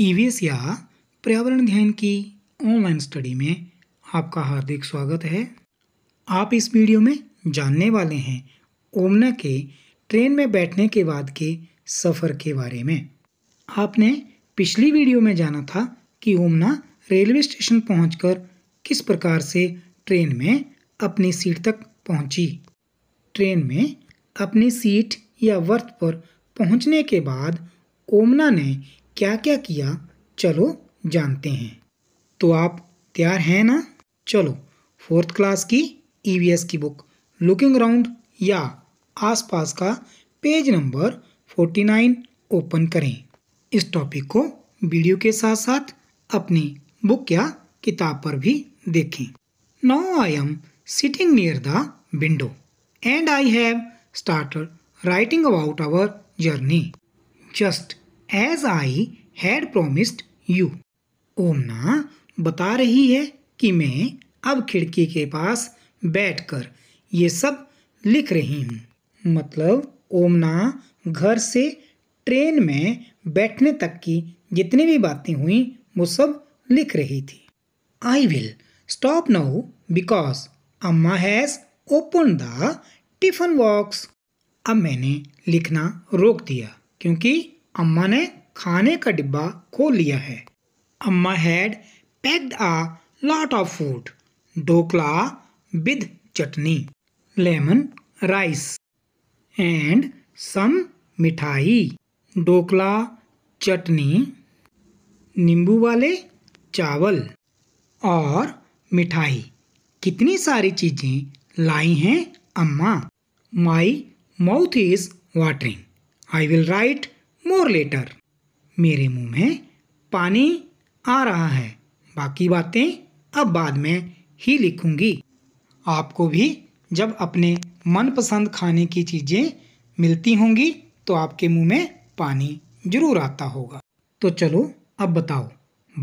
EVS e या पर्यावरण ध्यान की ऑनलाइन स्टडी में आपका हार्दिक स्वागत है आप इस वीडियो में जानने वाले हैं ओमना के ट्रेन में बैठने के बाद के सफ़र के बारे में आपने पिछली वीडियो में जाना था कि ओमना रेलवे स्टेशन पहुंचकर किस प्रकार से ट्रेन में अपनी सीट तक पहुंची। ट्रेन में अपनी सीट या वर्थ पर पहुंचने के बाद ओमना ने क्या क्या किया चलो जानते हैं तो आप तैयार हैं ना चलो फोर्थ क्लास की ईवीएस e की बुक लुकिंग राउंड या आसपास का page number forty nine open करें इस टॉपिक को वीडियो के साथ साथ अपनी बुक या किताब पर भी देखें now I am sitting near the window and I have started writing about our journey just as I had promised you Omana बता रही है कि मैं अब खिड़की के पास बैठकर ये सब लिख रही हूँ मतलब ओमना घर से ट्रेन में बैठने तक की जितनी भी बातें हुई वो सब लिख रही थी I will stop now because अम्मा has open the tiffin box अब मैंने लिखना रोक दिया क्योंकि अम्मा ने खाने का डिब्बा खोल लिया है अम्मा had packed a lot of food dhokla with chutney lemon rice and some mithai dhokla चटनी नींबू वाले चावल और मिठाई कितनी सारी चीज़ें लाई हैं अम्मा my mouth is watering I will write more later मेरे मुंह में पानी आ रहा है बाकी बातें अब बाद में ही लिखूंगी आपको भी जब अपने मनपसंद खाने की चीज़ें मिलती होंगी तो आपके मुंह में पानी जरूर आता होगा तो चलो अब बताओ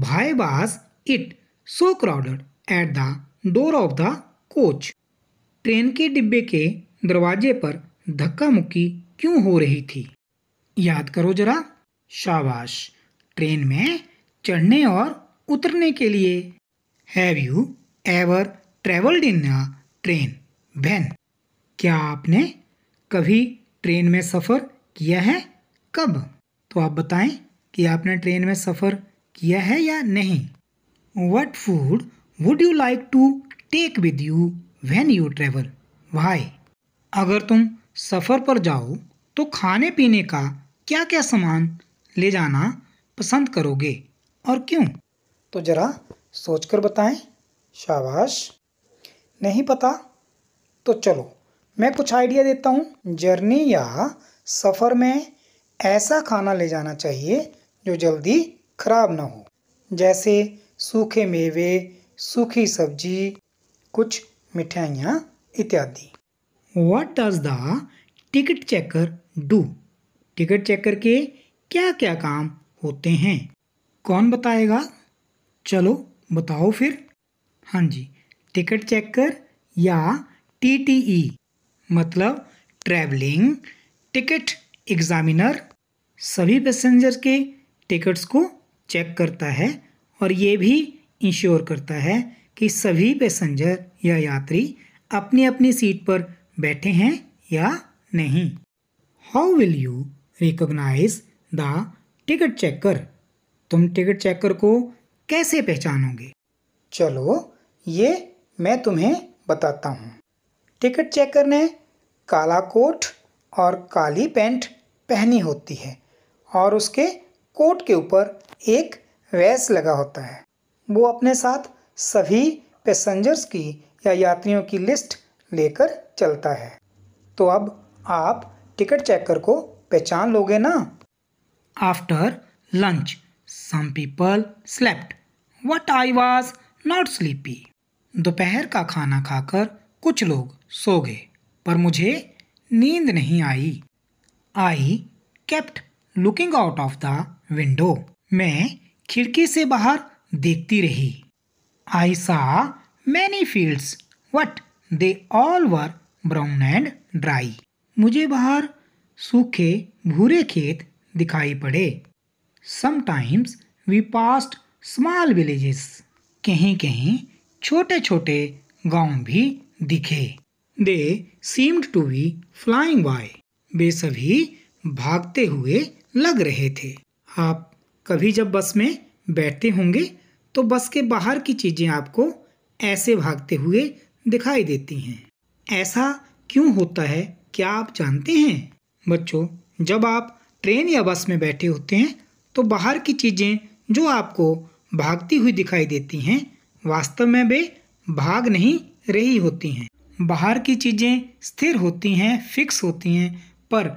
भाई was it so crowded at the door of the coach train के डिब्बे के दरवाजे पर धक्का मुक्की क्यों हो रही थी याद करो जरा शाबाश ट्रेन में चढ़ने और उतरने के लिए have you ever travelled in a train when क्या आपने कभी ट्रेन में सफ़र किया है कब तो आप बताएं कि आपने ट्रेन में सफ़र किया है या नहीं what food would you like to take with you when you travel why अगर तुम सफ़र पर जाओ तो खाने पीने का क्या क्या सामान ले जाना पसंद करोगे और क्यों तो ज़रा सोचकर बताएं शाबाश नहीं पता तो चलो मैं कुछ आइडिया देता हूँ जर्नी या सफ़र में ऐसा खाना ले जाना चाहिए जो जल्दी ख़राब ना हो जैसे सूखे मेवे सूखी सब्जी कुछ मिठाइयाँ इत्यादि what does the ticket checker do ticket check करके क्या क्या काम होते हैं कौन बताएगा चलो बताओ फिर हाँ जी टिकट चेकर या टी टी ई मतलब ट्रैवलिंग टिकट एग्जामिनर सभी पैसेंजर के टिकट्स को चेक करता है और ये भी इंश्योर करता है कि सभी पैसेंजर या यात्री अपनी अपनी सीट पर बैठे हैं या नहीं how will you recognise the ticket checker तुम टिकट चेकर को कैसे पहचानोगे चलो ये मैं तुम्हें बताता हूँ टिकट चेकर ने काला कोट और काली पैंट पहनी होती है और उसके कोट के ऊपर एक वैस लगा होता है वो अपने साथ सभी पैसेंजर्स की या यात्रियों की लिस्ट लेकर चलता है तो अब आप टिकट चेकर को पहचान लोगे ना after lunch some people slept but I was not sleepy दोपहर का खाना खाकर कुछ लोग सो गए पर मुझे नींद नहीं आई I kept looking out of the window मैं खिड़की से बाहर देखती रही I saw many fields that they all were brown and dry मुझे बाहर सूखे भूरे खेत दिखाई पड़े sometimes we passed small villages कहीं कहीं छोटे छोटे गांव भी दिखे they seemed to be flying by वे सभी भागते हुए लग रहे थे आप कभी जब बस में बैठते होंगे तो बस के बाहर की चीज़ें आपको ऐसे भागते हुए दिखाई देती हैं ऐसा क्यों होता है क्या आप जानते हैं बच्चों जब आप ट्रेन या बस में बैठे होते हैं तो बाहर की चीज़ें जो आपको भागती हुई दिखाई देती हैं वास्तव में वे भाग नहीं रही होती हैं बाहर की चीज़ें स्थिर होती हैं फिक्स होती हैं पर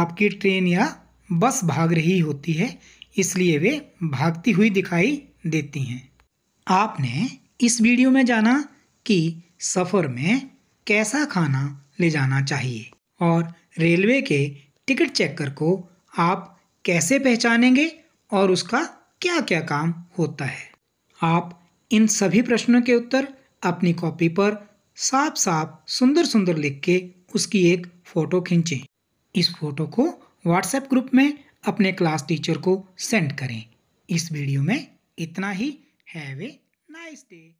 आपकी ट्रेन या बस भाग रही होती है इसलिए वे भागती हुई दिखाई देती हैं आपने इस वीडियो में जाना कि सफ़र में कैसा खाना ले जाना चाहिए और रेलवे के टिकट चेकर को आप कैसे पहचानेंगे और उसका क्या क्या काम होता है आप इन सभी प्रश्नों के उत्तर अपनी कॉपी पर साफ साफ सुंदर सुंदर लिख के उसकी एक फ़ोटो खींचें इस फोटो को व्हाट्सएप ग्रुप में अपने क्लास टीचर को सेंड करें इस वीडियो में इतना ही हैव ए नाइस डे